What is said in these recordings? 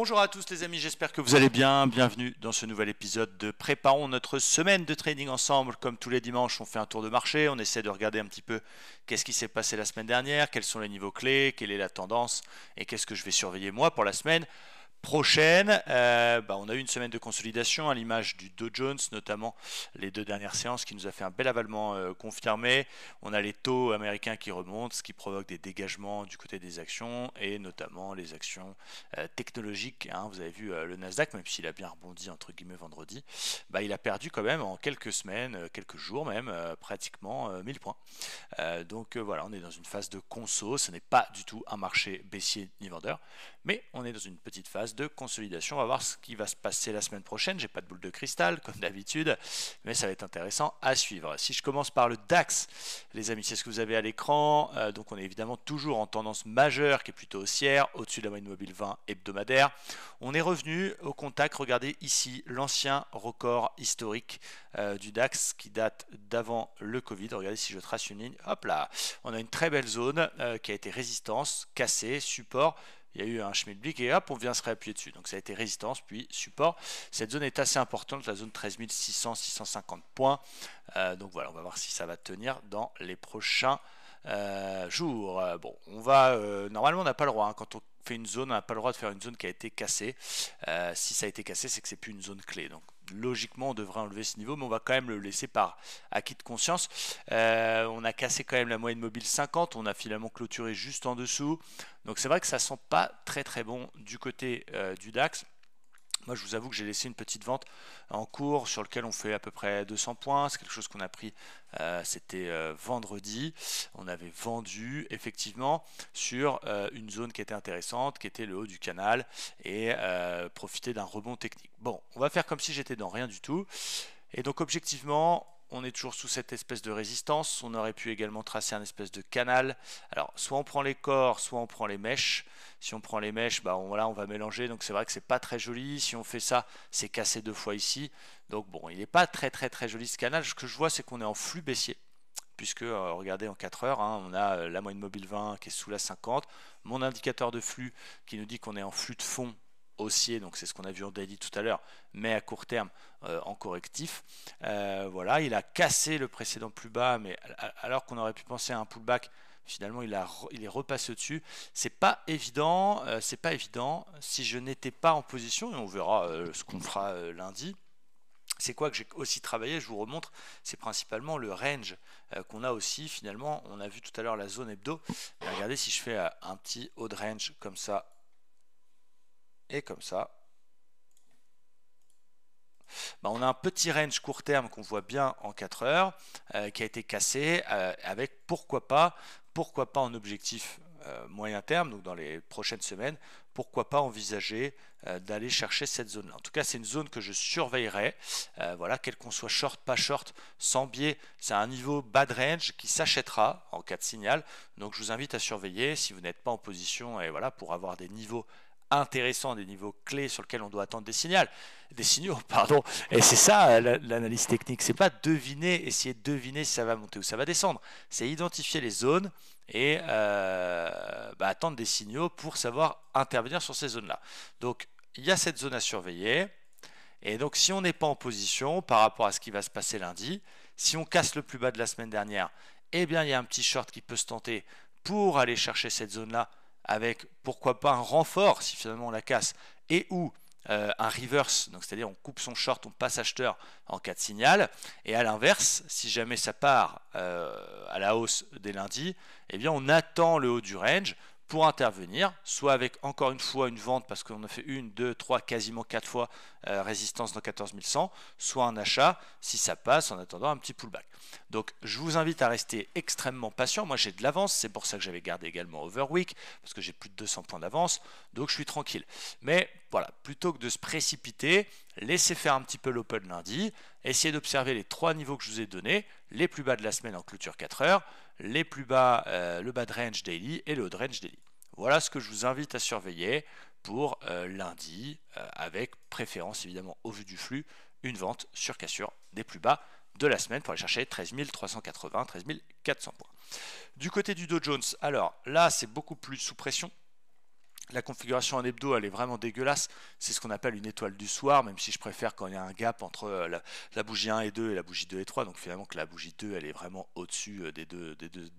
Bonjour à tous les amis, j'espère que vous allez bien. Bienvenue dans ce nouvel épisode de Préparons notre semaine de trading ensemble. Comme tous les dimanches, on fait un tour de marché, on essaie de regarder un petit peu qu'est-ce qui s'est passé la semaine dernière, quels sont les niveaux clés, quelle est la tendance et qu'est-ce que je vais surveiller moi pour la semaine prochaine. Euh, bah, on a eu une semaine de consolidation à l'image du Dow Jones, notamment les deux dernières séances qui nous a fait un bel avalement euh, confirmé. On a les taux américains qui remontent, ce qui provoque des dégagements du côté des actions et notamment les actions euh, technologiques. Hein. Vous avez vu le Nasdaq, même s'il a bien rebondi entre guillemets vendredi, bah, il a perdu quand même en quelques semaines, quelques jours même, pratiquement 1000 points. donc voilà, on est dans une phase de conso. Ce n'est pas du tout un marché baissier ni vendeur, mais on est dans une petite phase de consolidation. On va voir ce qui va se passer la semaine prochaine. J'ai pas de boule de cristal comme d'habitude, mais ça va être intéressant à suivre. Si je commence par le DAX, les amis, c'est ce que vous avez à l'écran. Euh, donc on est évidemment toujours en tendance majeure qui est plutôt haussière, au-dessus de la moyenne mobile 20 hebdomadaire. On est revenu au contact. Regardez ici l'ancien record historique euh, du DAX qui date d'avant le Covid. Regardez si je trace une ligne. Hop là, on a une très belle zone euh, qui a été résistance, cassée, support il y a eu un schmilblick et hop, on vient se réappuyer dessus. Donc ça a été résistance puis support. Cette zone est assez importante, la zone 13600-650 points. Euh, donc voilà, on va voir si ça va tenir dans les prochains euh, jours. Euh, bon, on va normalement on n'a pas le droit hein. quand on fait une zone, on n'a pas le droit de faire une zone qui a été cassée. si ça a été cassé, c'est que c'est plus une zone clé. Donc logiquement on devrait enlever ce niveau mais on va quand même le laisser par acquis de conscience euh, on a cassé quand même la moyenne mobile 50 on a finalement clôturé juste en dessous donc c'est vrai que ça sent pas très très bon du côté euh, du DAX moi, je vous avoue que j'ai laissé une petite vente en cours sur laquelle on fait à peu près 200 points. C'est quelque chose qu'on a pris, euh, c'était euh, vendredi. On avait vendu effectivement sur euh, une zone qui était intéressante, qui était le haut du canal, et profiter d'un rebond technique. Bon, on va faire comme si j'étais dans rien du tout. Et donc objectivement, on est toujours sous cette espèce de résistance. On aurait pu également tracer un espèce de canal. Alors, soit on prend les corps, soit on prend les mèches. Si on prend les mèches, bah on, voilà, on va mélanger. Donc, c'est vrai que c'est pas très joli. Si on fait ça, c'est cassé deux fois ici. Donc, bon, il n'est pas très, très, très joli ce canal. Ce que je vois, c'est qu'on est en flux baissier. Puisque, euh, regardez, en 4 heures, hein, on a euh, la moyenne mobile 20 qui est sous la 50. Mon indicateur de flux qui nous dit qu'on est en flux de fond haussier, donc c'est ce qu'on a vu en daily tout à l'heure, mais à court terme euh, en correctif. Euh, voilà, il a cassé le précédent plus bas, mais alors qu'on aurait pu penser à un pullback, finalement il, a, il est repassé au-dessus. C'est pas évident, euh, c'est pas évident. Si je n'étais pas en position, et on verra ce qu'on fera lundi. C'est quoi que j'ai aussi travaillé, je vous remontre, c'est principalement le range qu'on a aussi finalement, on a vu tout à l'heure la zone hebdo, regardez si je fais un petit haut de range comme ça et comme ça, bah, on a un petit range court terme qu'on voit bien en 4 heures, euh, qui a été cassé euh, avec pourquoi pas, pourquoi pas en objectif euh, moyen terme, donc dans les prochaines semaines, pourquoi pas envisager d'aller chercher cette zone-là. En tout cas, c'est une zone que je surveillerai, voilà, quel qu'on soit short, pas short, sans biais, c'est un niveau bad range qui s'achètera en cas de signal, donc je vous invite à surveiller si vous n'êtes pas en position et voilà, pour avoir des niveaux intéressant des niveaux clés sur lesquels on doit attendre des signaux, des signaux, pardon. Et c'est ça l'analyse technique, c'est pas deviner, essayer de deviner si ça va monter ou ça va descendre. C'est identifier les zones et euh, bah, attendre des signaux pour savoir intervenir sur ces zones-là. Donc il y a cette zone à surveiller. Et donc si on n'est pas en position par rapport à ce qui va se passer lundi, si on casse le plus bas de la semaine dernière, eh bien il y a un petit short qui peut se tenter pour aller chercher cette zone-là avec pourquoi pas un renfort si finalement on la casse et ou euh, un reverse, donc c'est-à-dire on coupe son short, on passe acheteur en cas de signal, et à l'inverse, si jamais ça part euh, à la hausse dès lundi, eh bien on attend le haut du range, pour intervenir, soit avec encore une fois une vente parce qu'on a fait une, deux, trois, quasiment quatre fois euh, résistance dans 14100, soit un achat si ça passe en attendant un petit pullback. Donc je vous invite à rester extrêmement patient. Moi j'ai de l'avance, c'est pour ça que j'avais gardé également Overweek parce que j'ai plus de 200 points d'avance, donc je suis tranquille. Mais voilà, plutôt que de se précipiter, laissez faire un petit peu l'open lundi, essayez d'observer les trois niveaux que je vous ai donnés, les plus bas de la semaine en clôture 4 heures les plus bas, euh, le bas range daily et le haut range daily. Voilà ce que je vous invite à surveiller pour euh, lundi, euh, avec préférence évidemment au vu du flux, une vente sur cassure des plus bas de la semaine pour aller chercher 13 380, 13 400 points. Du côté du Dow Jones, alors là c'est beaucoup plus sous pression. La configuration en hebdo, elle est vraiment dégueulasse. C'est ce qu'on appelle une étoile du soir, même si je préfère quand il y a un gap entre euh, la, bougie 1 et 2 et la bougie 2 et 3. Donc finalement que la bougie 2, elle est vraiment au-dessus euh, des deux,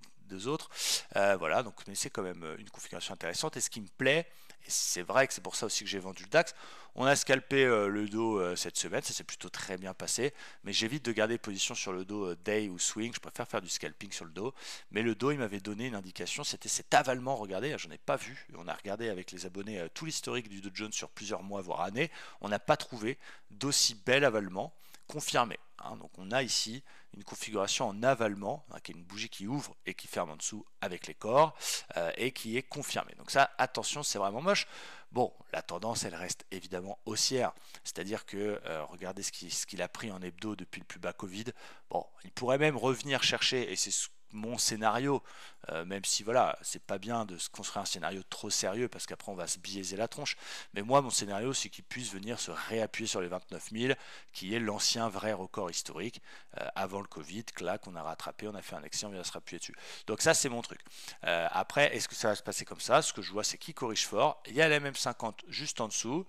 autres. Euh, voilà, donc mais c'est quand même une configuration intéressante. Et ce qui me plaît, et c'est vrai que c'est pour ça aussi que j'ai vendu le DAX. On a scalpé euh, le dos euh, cette semaine, ça s'est plutôt très bien passé. Mais j'évite de garder position sur le dos euh, day ou swing. Je préfère faire du scalping sur le dos. Mais le dos, il m'avait donné une indication. C'était cet avalement. Regardez, hein, j'en ai pas vu. On a regardé avec les abonnés tout l'historique du Dow Jones sur plusieurs mois voire années. On n'a pas trouvé d'aussi bel avalement confirmé. Hein. Donc on a ici une configuration en avalement, hein, qui est une bougie qui ouvre et qui ferme en dessous avec les corps, euh, et qui est confirmée. Donc ça, attention, c'est vraiment moche. Bon, la tendance, elle reste évidemment haussière, c'est-à-dire que euh, regardez ce qu'il a pris en hebdo depuis le plus bas Covid. Bon, il pourrait même revenir chercher, et c'est ce mon scénario, euh, même si voilà, c'est pas bien de se construire un scénario trop sérieux parce qu'après on va se biaiser la tronche. Mais moi, mon scénario, c'est qu'il puisse venir se réappuyer sur les 29 000, qui est l'ancien vrai record historique euh, avant le Covid. Clac, on a rattrapé, on a fait un excès, on vient se rappuyer dessus. Donc ça, c'est mon truc. Euh, après, est-ce que ça va se passer comme ça Ce que je vois, c'est qu'il corrige fort. Il y a la 50 juste en dessous.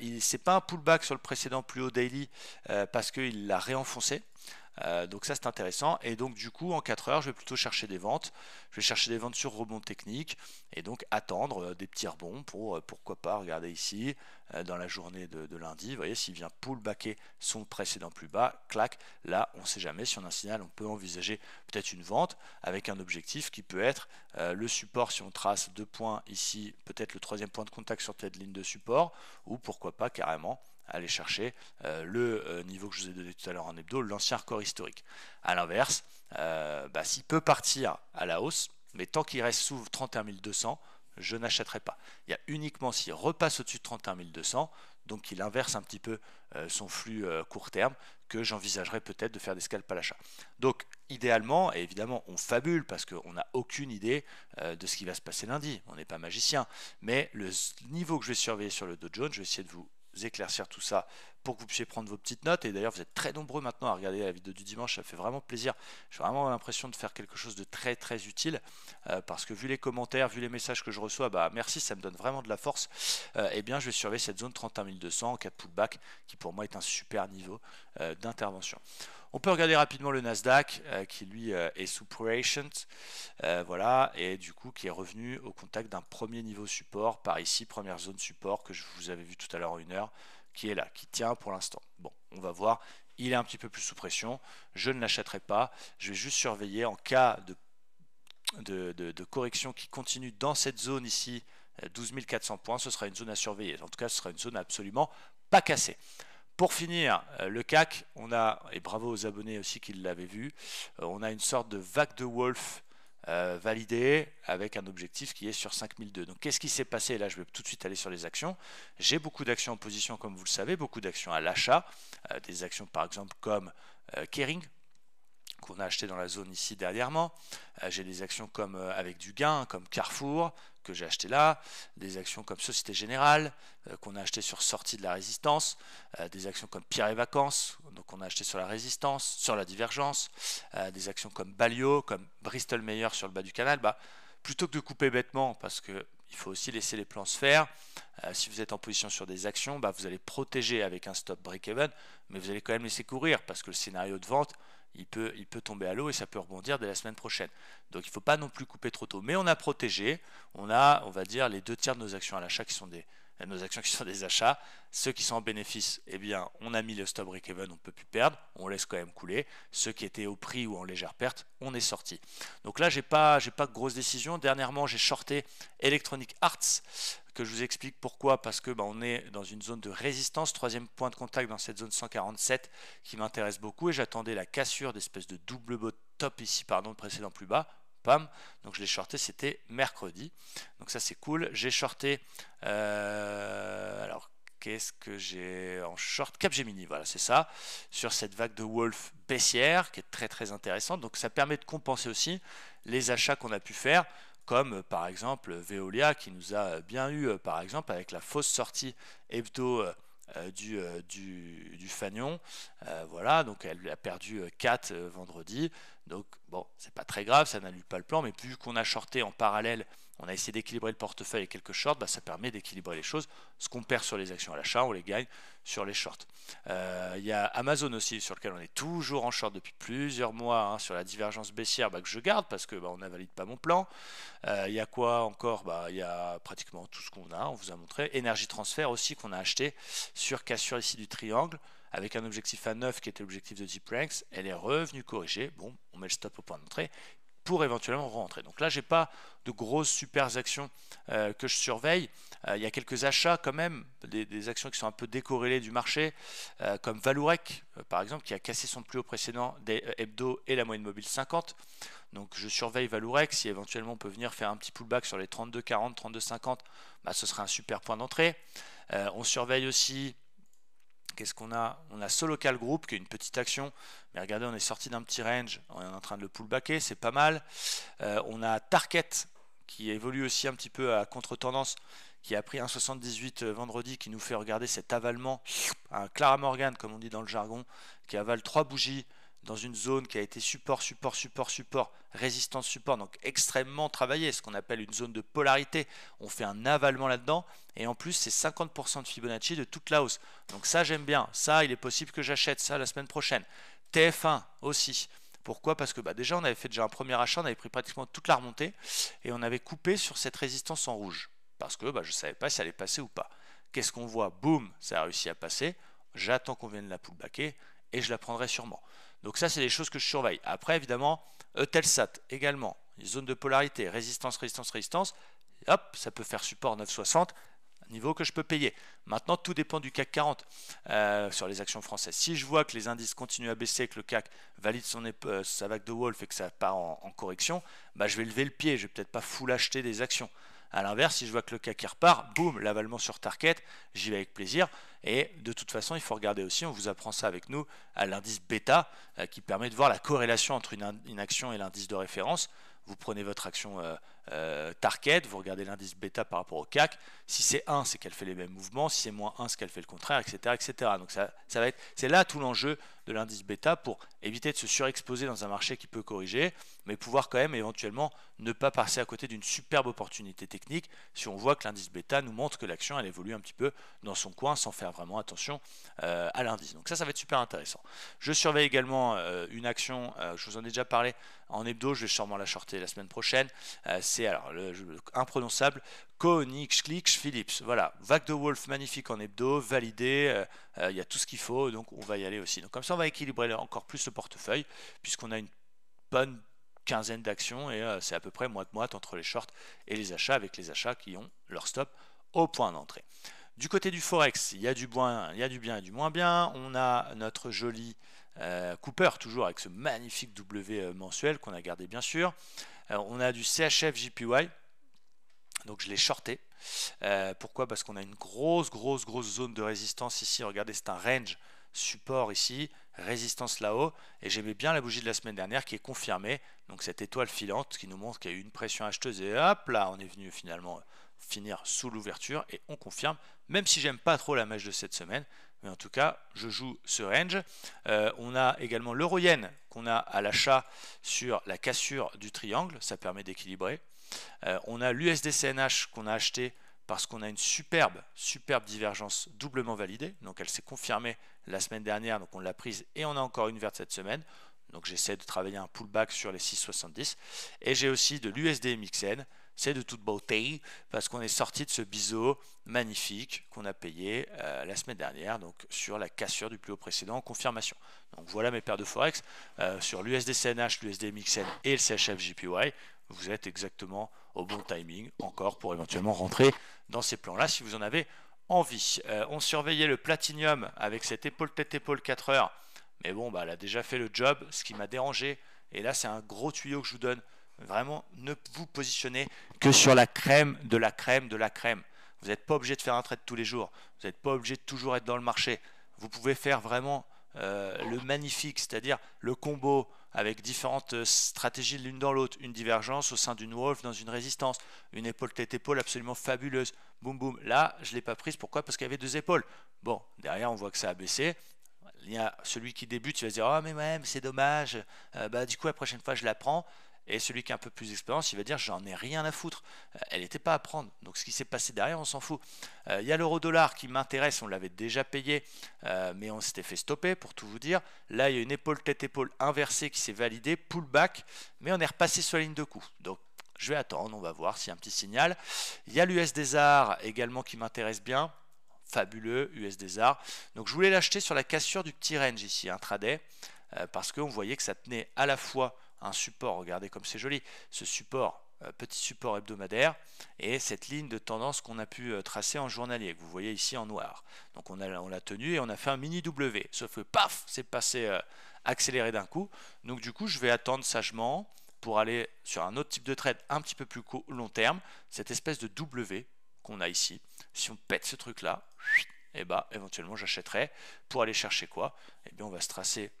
il c'est pas un pullback sur le précédent plus haut daily parce qu'il l'a réenfoncé. Euh, donc ça c'est intéressant. Et donc du coup en 4 heures je vais plutôt chercher des ventes. Je vais chercher des ventes sur rebond technique et donc attendre euh, des petits rebonds pour euh, pourquoi pas regarder ici dans la journée de, lundi. Vous voyez s'il vient pullbacker son précédent plus bas, clac, là on ne sait jamais. Si on a un signal on peut envisager peut-être une vente avec un objectif qui peut être le support si on trace deux points ici, peut-être le troisième point de contact sur cette ligne de support ou pourquoi pas carrément aller chercher euh, le euh, niveau que je vous ai donné tout à l'heure en hebdo, l'ancien record historique. A l'inverse, euh, bah, s'il peut partir à la hausse, mais tant qu'il reste sous 31 200, je n'achèterai pas. Il y a uniquement s'il repasse au-dessus de 31 200, donc il inverse un petit peu son flux court terme, que j'envisagerai peut-être de faire des scalps à l'achat. Donc idéalement, et évidemment on fabule parce qu'on n'a aucune idée de ce qui va se passer lundi, on n'est pas magicien, mais le niveau que je vais surveiller sur le Dow Jones, je vais essayer de vous éclaircir tout ça pour que vous puissiez prendre vos petites notes. Et d'ailleurs, vous êtes très nombreux maintenant à regarder la vidéo du dimanche, ça fait vraiment plaisir. J'ai vraiment l'impression de faire quelque chose de très très utile euh, parce que vu les commentaires, vu les messages que je reçois, bah merci, ça me donne vraiment de la force. et euh, eh bien, je vais surveiller cette zone 31200 en cas de pullback qui pour moi est un super niveau euh, d'intervention. On peut regarder rapidement le Nasdaq euh, qui lui euh, est sous pression, euh, voilà, et du coup qui est revenu au contact d'un premier niveau support par ici, première zone support que je vous avais vu tout à l'heure en une heure, qui est là, qui tient pour l'instant. Bon, on va voir. Il est un petit peu plus sous pression. Je ne l'achèterai pas. Je vais juste surveiller en cas de, de correction qui continue dans cette zone ici, 12 400 points. Ce sera une zone à surveiller. En tout cas, ce sera une zone absolument pas cassée. Pour finir, euh, le CAC, on a, et bravo aux abonnés aussi qui l'avaient vu, euh, on a une sorte de vague de Wolf euh, validée avec un objectif qui est sur 5002. Donc qu'est-ce qui s'est passé Là, je vais tout de suite aller sur les actions. J'ai beaucoup d'actions en position, comme vous le savez, beaucoup d'actions à l'achat, des actions par exemple comme Kering, qu'on a acheté dans la zone ici dernièrement. Euh, j'ai des actions comme euh, avec du gain, comme Carrefour, que j'ai acheté là, des actions comme Société Générale, euh, qu'on a acheté sur sortie de la résistance, des actions comme Pierre et Vacances, donc on a acheté sur la résistance, sur la divergence, des actions comme Balio, comme Bristol Meyer sur le bas du canal, bah, plutôt que de couper bêtement, parce que il faut aussi laisser les plans se faire. si vous êtes en position sur des actions, bah, vous allez protéger avec un stop break-even, mais vous allez quand même laisser courir, parce que le scénario de vente, il peut, il peut tomber à l'eau et ça peut rebondir dès la semaine prochaine. Donc il ne faut pas non plus couper trop tôt. Mais on a protégé, on a, on va dire, les deux tiers de nos actions à l'achat qui sont des, nos actions qui sont des achats. Ceux qui sont en bénéfice, eh bien, on a mis le stop break-even, on ne peut plus perdre, on laisse quand même couler. Ceux qui étaient au prix ou en légère perte, on est sorti. Donc là, j'ai pas, pas de grosse décision. Dernièrement, j'ai shorté Electronic Arts, que je vous explique pourquoi, parce que ben, on est dans une zone de résistance, troisième point de contact dans cette zone 147 qui m'intéresse beaucoup et j'attendais la cassure d'espèce de double bot top ici, pardon, précédent plus bas Pam. Donc je l'ai shorté, c'était mercredi. Donc ça c'est cool. J'ai shorté. Euh, alors qu'est-ce que j'ai en short Capgemini, voilà, c'est ça, sur cette vague de Wolf baissière qui est très très intéressante. Donc ça permet de compenser aussi les achats qu'on a pu faire, comme euh, par exemple Veolia qui nous a bien eu, euh, par exemple, avec la fausse sortie hebdo. Euh, du, euh, du, du, Fagnon. Euh, voilà, donc elle a perdu 4 vendredi. Donc bon, c'est pas très grave, ça n'annule pas le plan, mais vu qu'on a shorté en parallèle on a essayé d'équilibrer le portefeuille et quelques shorts, bah, ça permet d'équilibrer les choses. Ce qu'on perd sur les actions à l'achat, on les gagne sur les shorts. Euh, il y a Amazon aussi, sur lequel on est toujours en short depuis plusieurs mois, hein, sur la divergence baissière bah, que je garde parce que bah, n'invalide pas mon plan. Euh, il y a quoi encore Il y a pratiquement tout ce qu'on a, on vous a montré. Énergie transfert aussi qu'on a acheté sur cassure ici du triangle avec un objectif à 9 qui était l'objectif de Deep Ranks, elle est revenue corrigée. Bon, on met le stop au point d'entrée pour éventuellement rentrer. Donc là, j'ai pas de grosses super actions euh, que je surveille. Euh, il y a quelques achats quand même, des, actions qui sont un peu décorrélées du marché, euh, comme Valourec par exemple, qui a cassé son plus haut précédent des hebdo et la moyenne mobile 50. Donc je surveille Valourec, si éventuellement on peut venir faire un petit pullback sur les 32,40, 32,50, bah, ce serait un super point d'entrée. on surveille aussi qu'est-ce qu'on a On a Solocal group qui est une petite action. Mais regardez, on est sorti d'un petit range, on est en train de le pullbacker, c'est pas mal. Euh, on a Target qui évolue aussi un petit peu à contre-tendance, qui a pris 1,78 euh, vendredi, qui nous fait regarder cet avalement, un Clara Morgan, comme on dit dans le jargon, qui avale trois bougies dans une zone qui a été support, support, support, support, résistance, support, donc extrêmement travaillée, ce qu'on appelle une zone de polarité. On fait un avalement là-dedans, et en plus, c'est 50% de Fibonacci de toute la hausse. Donc ça, j'aime bien. Ça, il est possible que j'achète ça la semaine prochaine. TF1 aussi. Pourquoi Parce que bah, déjà, on avait fait déjà un premier achat, on avait pris pratiquement toute la remontée, et on avait coupé sur cette résistance en rouge. Parce que bah, je ne savais pas si ça allait passer ou pas. Qu'est-ce qu'on voit Boum, ça a réussi à passer. J'attends qu'on vienne la poule baquer, et je la prendrai sûrement. Donc ça, c'est des choses que je surveille. Après, évidemment, Eutelsat également, zone de polarité, résistance, résistance, résistance, hop, ça peut faire support 960, niveau que je peux payer. Maintenant, tout dépend du CAC 40 euh, sur les actions françaises. Si je vois que les indices continuent à baisser, que le CAC valide son euh, sa vague de Wolf et que ça part en, correction, bah, je vais lever le pied, je vais peut-être pas full acheter des actions. A l'inverse, si je vois que le CAC repart, boum, l'avalement sur target, j'y vais avec plaisir. Et de toute façon, il faut regarder aussi, on vous apprend ça avec nous, à l'indice bêta, euh, qui permet de voir la corrélation entre une, action et l'indice de référence. Vous prenez votre action euh, euh, Target, vous regardez l'indice bêta par rapport au CAC, si c'est 1, c'est qu'elle fait les mêmes mouvements, si c'est moins 1, c'est qu'elle fait le contraire, etc. etc. Donc ça, ça va être, c'est là tout l'enjeu de l'indice bêta pour éviter de se surexposer dans un marché qui peut corriger, mais pouvoir quand même éventuellement ne pas passer à côté d'une superbe opportunité technique si on voit que l'indice bêta nous montre que l'action elle évolue un petit peu dans son coin sans faire vraiment attention euh, à l'indice. Donc ça, ça va être super intéressant. Je surveille également euh, une action, je vous en ai déjà parlé en hebdo, je vais sûrement la shorter la semaine prochaine. c'est alors le, imprononçable Koenig Philips. Voilà, Vague de Wolf magnifique en hebdo, validé, euh, euh, il y a tout ce qu'il faut, donc on va y aller aussi. Donc comme ça on va équilibrer encore plus le portefeuille, puisqu'on a une bonne quinzaine d'actions et euh, c'est à peu près moite-moite entre les shorts et les achats, avec les achats qui ont leur stop au point d'entrée. Du côté du forex, il y a du, il du bien et du moins bien. On a notre joli Cooper, toujours avec ce magnifique W mensuel qu'on a gardé bien sûr on a du CHF JPY, donc je l'ai shorté. Euh, pourquoi Parce qu'on a une grosse, grosse, grosse zone de résistance ici. Regardez, c'est un range support ici, résistance là-haut. Et j'aimais bien la bougie de la semaine dernière qui est confirmée. Donc cette étoile filante qui nous montre qu'il y a eu une pression acheteuse. Et hop là, on est venu finalement finir sous l'ouverture et on confirme. Même si j'aime pas trop la mèche de cette semaine, mais en tout cas, je joue ce range. Euh, on a également l'euro yen qu'on a à l'achat sur la cassure du triangle, ça permet d'équilibrer. Euh, on a l'USDCNH qu'on a acheté parce qu'on a une superbe, superbe divergence doublement validée, donc elle s'est confirmée la semaine dernière, donc on l'a prise et on a encore une verte cette semaine. Donc j'essaie de travailler un pullback sur les 6,70. Et j'ai aussi de lusd C'est de toute beauté parce qu'on est sorti de ce biseau magnifique qu'on a payé euh, la semaine dernière, donc sur la cassure du plus haut précédent en confirmation. Donc voilà mes paires de Forex. Euh, sur l'USD-CNH, lusd et le CHF-JPY, vous êtes exactement au bon timing encore pour éventuellement rentrer dans ces plans-là si vous en avez envie. Euh, on surveillait le platinium avec cette épaule-tête-épaule 4 heures mais bon, bah, elle a déjà fait le job, ce qui m'a dérangé. Et là, c'est un gros tuyau que je vous donne. Vraiment, ne vous positionnez que sur la crème de la crème de la crème. Vous n'êtes pas obligé de faire un trade tous les jours. Vous n'êtes pas obligé de toujours être dans le marché. Vous pouvez faire vraiment euh, le magnifique, c'est-à-dire le combo avec différentes euh, stratégies l'une dans l'autre, une divergence au sein d'une wolf dans une résistance, une épaule tête épaule absolument fabuleuse. Boum boum. Là, je l'ai pas prise pourquoi Parce qu'il y avait deux épaules. Bon, derrière on voit que ça a baissé, il y a celui qui débute, il va se dire Oh, mais ouais, c'est dommage, euh, bah, du coup, la prochaine fois, je la prends. Et celui qui a un peu plus d'expérience, il va dire J'en ai rien à foutre, euh, elle n'était pas à prendre. Donc, ce qui s'est passé derrière, on s'en fout. Euh, il y a l'euro-dollar qui m'intéresse, on l'avait déjà payé, mais on s'était fait stopper, pour tout vous dire. Là, il y a une épaule-tête-épaule inversée qui s'est validée, pullback, mais on est repassé sur la ligne de coup. Donc, je vais attendre, on va voir s'il y a un petit signal. Il y a l'US des arts également qui m'intéresse bien fabuleux, US des arts. Donc je voulais l'acheter sur la cassure du petit range ici, intraday, euh, parce qu'on voyait que ça tenait à la fois un support, regardez comme c'est joli, ce support, euh, petit support hebdomadaire, et cette ligne de tendance qu'on a pu euh, tracer en journalier, que vous voyez ici en noir. Donc on, a, on l'a tenu et on a fait un mini W, sauf que paf, c'est passé euh, accéléré d'un coup. Donc du coup, je vais attendre sagement pour aller sur un autre type de trade un petit peu plus court, long terme, cette espèce de W qu'on a ici, si on pète ce truc-là, et eh ben, éventuellement j'achèterai. Pour aller chercher quoi Eh bien on va se tracer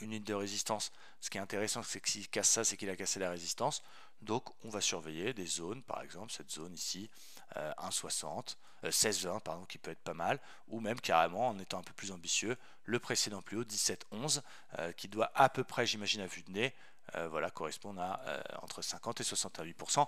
une ligne de résistance. Ce qui est intéressant, c'est que s'il casse ça, c'est qu'il a cassé la résistance. Donc on va surveiller des zones, par exemple cette zone ici, 1,60, 16,1 16,20 pardon, qui peut être pas mal, ou même carrément en étant un peu plus ambitieux, le précédent plus haut 17,11, euh, qui doit à peu près, j'imagine à vue de nez, euh, voilà, correspondre à euh, entre 50 et 68%.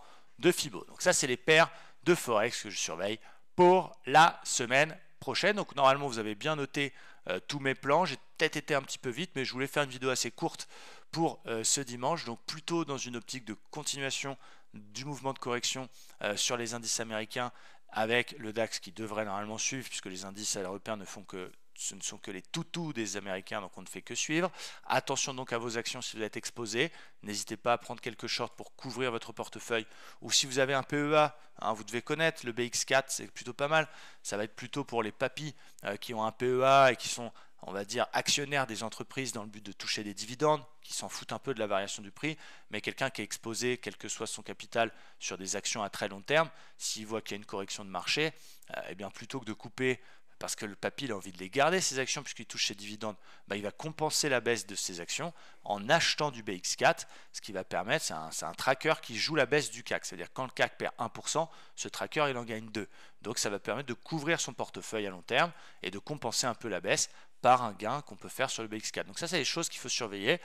FIBO. Donc ça, c'est les paires de Forex que je surveille pour la semaine prochaine. Donc normalement, vous avez bien noté euh, tous mes plans. J'ai peut-être été un petit peu vite, mais je voulais faire une vidéo assez courte pour euh, ce dimanche. Donc plutôt dans une optique de continuation du mouvement de correction euh, sur les indices américains avec le DAX qui devrait normalement suivre puisque les indices européens ne font que ce ne sont que les toutous des Américains, donc on ne fait que suivre. Attention donc à vos actions si vous êtes exposé. N'hésitez pas à prendre quelques shorts pour couvrir votre portefeuille. Ou si vous avez un PEA, hein, vous devez connaître, le BX4, c'est plutôt pas mal. Ça va être plutôt pour les papis euh, qui ont un PEA et qui sont, on va dire, actionnaires des entreprises dans le but de toucher des dividendes, qui s'en foutent un peu de la variation du prix. Mais quelqu'un qui est exposé, quel que soit son capital, sur des actions à très long terme, s'il voit qu'il y a une correction de marché, euh, eh bien plutôt que de couper parce que le papy a envie de les garder ses actions puisqu'il touche ses dividendes, bah, il va compenser la baisse de ses actions en achetant du BX4, ce qui va permettre, c'est un, tracker qui joue la baisse du CAC, c'est-à-dire quand le CAC perd 1%, ce tracker il en gagne 2. Donc ça va permettre de couvrir son portefeuille à long terme et de compenser un peu la baisse par un gain qu'on peut faire sur le BX4. Donc ça c'est des choses qu'il faut surveiller.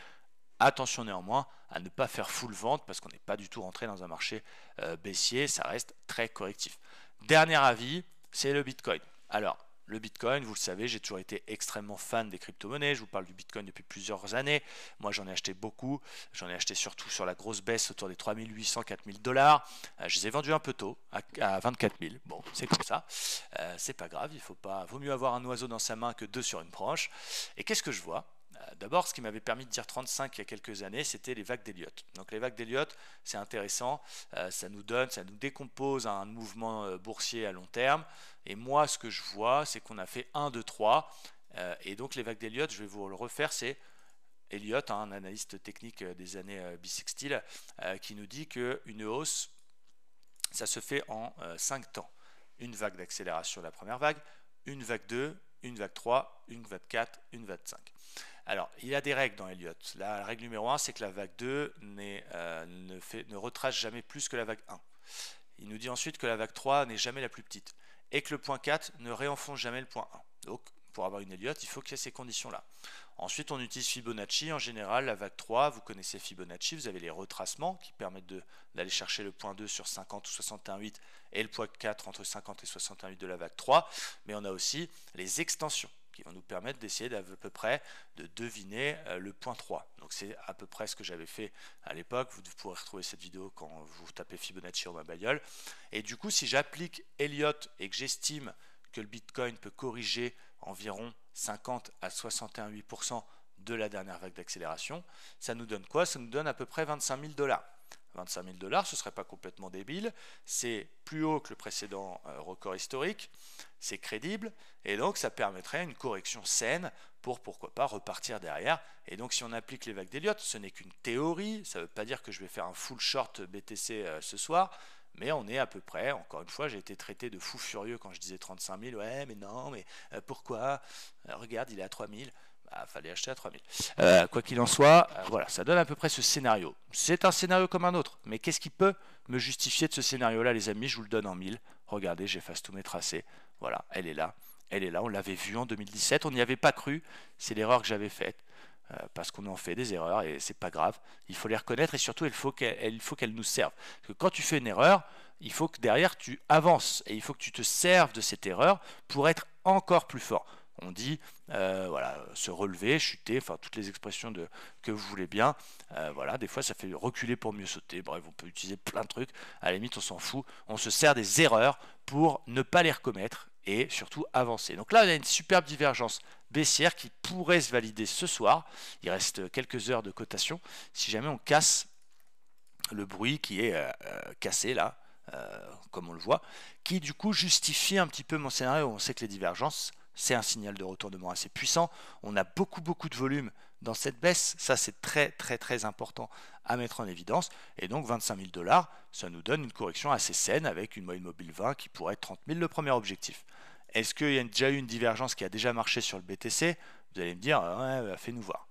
Attention néanmoins à ne pas faire full vente parce qu'on n'est pas du tout rentré dans un marché euh, baissier, ça reste très correctif. Dernier avis, c'est le Bitcoin. Alors, le Bitcoin, vous le savez, j'ai toujours été extrêmement fan des crypto-monnaies. Je vous parle du Bitcoin depuis plusieurs années. Moi, j'en ai acheté beaucoup. J'en ai acheté surtout sur la grosse baisse autour des 3800, 4000 dollars. Euh, je les ai vendus un peu tôt, à, 24 000. Bon, c'est comme ça. Euh, c'est pas grave. Il faut pas. Vaut mieux avoir un oiseau dans sa main que deux sur une branche. Et qu'est-ce que je vois D'abord, ce qui m'avait permis de dire 35 il y a quelques années, c'était les vagues d'Eliot. Donc les vagues d'Eliot, c'est intéressant, euh, ça nous donne, ça nous décompose un mouvement euh, boursier à long terme. Et moi, ce que je vois, c'est qu'on a fait 1, 2, 3. et donc les vagues d'Eliot, je vais vous le refaire, c'est Elliott, hein, un analyste technique euh, des années bisextiles, qui nous dit qu'une hausse, ça se fait en 5 temps. Une vague d'accélération, la première vague, une vague 2, une vague 3, une vague 4, une vague 5. Alors, il y a des règles dans Elliott. La règle numéro 1, c'est que la vague 2 euh, ne, ne retrace jamais plus que la vague 1. Il nous dit ensuite que la vague 3 n'est jamais la plus petite et que le point 4 ne réenfonce jamais le point 1. Donc, pour avoir une Elliott, il faut qu'il y ait ces conditions-là. Ensuite, on utilise Fibonacci. En général, la vague 3, vous connaissez Fibonacci, vous avez les retracements qui permettent d'aller chercher le point 2 sur 50 ou 61,8 et le point 4 entre 50 et 61,8 de la vague 3. Mais on a aussi les extensions qui vont nous permettre d'essayer d'à peu près de deviner euh, le point 3. Donc c'est à peu près ce que j'avais fait à l'époque. Vous pourrez retrouver cette vidéo quand vous tapez Fibonacci ma bagnole. Et du coup, si j'applique Elliott et que j'estime que le Bitcoin peut corriger environ 50 à 61,8% de la dernière vague d'accélération, ça nous donne quoi Ça nous donne à peu près 25 000 dollars. 25 000 dollars, ce ne serait pas complètement débile. C'est plus haut que le précédent euh, record historique, c'est crédible, et donc ça permettrait une correction saine pour pourquoi pas repartir derrière. Et donc si on applique les vagues d'Elliott, ce n'est qu'une théorie, ça ne veut pas dire que je vais faire un full short BTC euh, ce soir, mais on est à peu près, encore une fois, j'ai été traité de fou furieux quand je disais 35 000, ouais mais non, mais euh, pourquoi Regarde, il est à 3 000. Il ah, fallait acheter à 3000. Euh, quoi qu'il en soit, euh, voilà, ça donne à peu près ce scénario. C'est un scénario comme un autre, mais qu'est-ce qui peut me justifier de ce scénario-là, les amis Je vous le donne en 1000. Regardez, j'efface tous mes tracés. Voilà, elle est là. Elle est là, on l'avait vue en 2017, on n'y avait pas cru. C'est l'erreur que j'avais faite. Euh, parce qu'on en fait des erreurs et c'est pas grave. Il faut les reconnaître et surtout il faut qu'elles nous servent. Parce que quand tu fais une erreur, il faut que derrière tu avances et il faut que tu te serves de cette erreur pour être encore plus fort. On dit, euh, voilà, se relever, chuter, enfin toutes les expressions de, que vous voulez bien. Euh, voilà, des fois ça fait reculer pour mieux sauter. Bref, on peut utiliser plein de trucs. À la limite, on s'en fout. On se sert des erreurs pour ne pas les recommettre et surtout avancer. Donc là, on a une superbe divergence baissière qui pourrait se valider ce soir. Il reste quelques heures de cotation. Si jamais on casse le bruit qui est euh, cassé là, comme on le voit, qui du coup justifie un petit peu mon scénario. On sait que les divergences c'est un signal de retournement assez puissant. On a beaucoup beaucoup de volume dans cette baisse, ça c'est très très très important à mettre en évidence. Et donc 25 000 dollars, ça nous donne une correction assez saine avec une moyenne mobile 20 qui pourrait être 30 000 le premier objectif. Est-ce qu'il y a déjà eu une divergence qui a déjà marché sur le BTC Vous allez me dire, ah ouais, bah, fais-nous voir.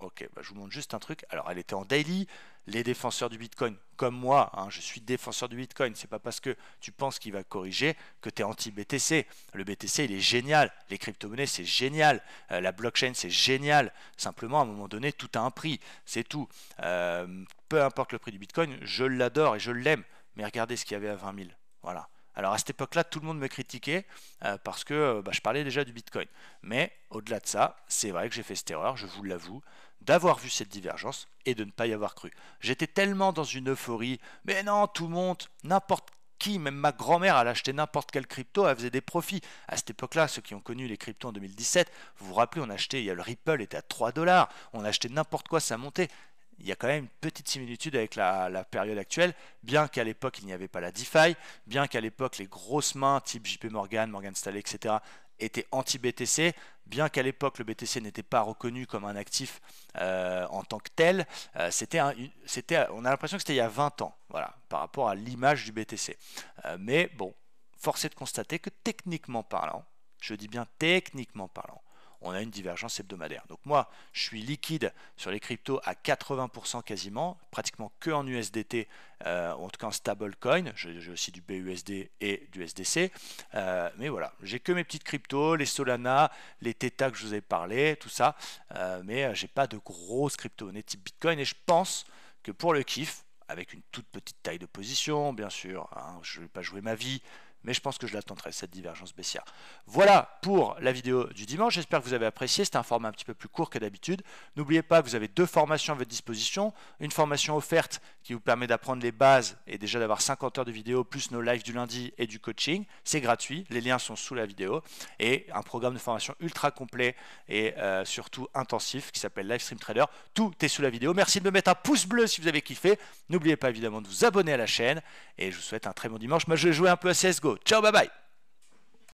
Ok, bah, je vous montre juste un truc. Alors, elle était en daily. Les défenseurs du Bitcoin, comme moi, hein, je suis défenseur du Bitcoin. C'est pas parce que tu penses qu'il va corriger que tu es anti-BTC. Le BTC, il est génial. Les crypto-monnaies, c'est génial. Euh, la blockchain, c'est génial. Simplement, à un moment donné, tout a un prix. C'est tout. Euh, peu importe le prix du Bitcoin, je l'adore et je l'aime. Mais regardez ce qu'il y avait à 20 000. Voilà. Alors à cette époque-là, tout le monde me critiquait euh, parce que bah, je parlais déjà du Bitcoin. Mais au-delà de ça, c'est vrai que j'ai fait cette erreur, je vous l'avoue d'avoir vu cette divergence et de ne pas y avoir cru. J'étais tellement dans une euphorie, mais non, tout monte, n'importe qui, même ma grand-mère, elle achetait n'importe quelle crypto, elle faisait des profits. À cette époque-là, ceux qui ont connu les cryptos en 2017, vous vous rappelez, on achetait, il y a le Ripple était à 3 dollars, on achetait n'importe quoi, ça montait. Il y a quand même une petite similitude avec la, période actuelle, bien qu'à l'époque il n'y avait pas la DeFi, bien qu'à l'époque les grosses mains type JP Morgan, Morgan Stanley, etc était anti-BTC, bien qu'à l'époque le BTC n'était pas reconnu comme un actif euh, en tant que tel, euh, c'était on a l'impression que c'était il y a 20 ans, voilà, par rapport à l'image du BTC. Euh, mais bon, force est de constater que techniquement parlant, je dis bien techniquement parlant, on a une divergence hebdomadaire. Donc moi, je suis liquide sur les cryptos à 80% quasiment, pratiquement que en USDT, euh, en tout cas en stablecoin. J'ai aussi du BUSD et du SDC. Euh, mais voilà, j'ai que mes petites cryptos, les Solana, les Theta que je vous ai parlé, tout ça. Euh, mais euh, j'ai pas de grosses cryptos, on type Bitcoin. Et je pense que pour le kiff, avec une toute petite taille de position, bien sûr, hein, je ne vais pas jouer ma vie, mais je pense que je l'attendrai, cette divergence baissière. Voilà pour la vidéo du dimanche, j'espère que vous avez apprécié, C'était un format un petit peu plus court que d'habitude. N'oubliez pas que vous avez deux formations à votre disposition, une formation offerte qui vous permet d'apprendre les bases et déjà d'avoir 50 heures de vidéo, plus nos lives du lundi et du coaching, c'est gratuit, les liens sont sous la vidéo, et un programme de formation ultra complet et euh, surtout intensif qui s'appelle Livestream Trader, tout est sous la vidéo. Merci de me mettre un pouce bleu si vous avez kiffé, n'oubliez pas évidemment de vous abonner à la chaîne, et je vous souhaite un très bon dimanche. Moi je vais jouer un peu à CSGO, Ciao, bye bye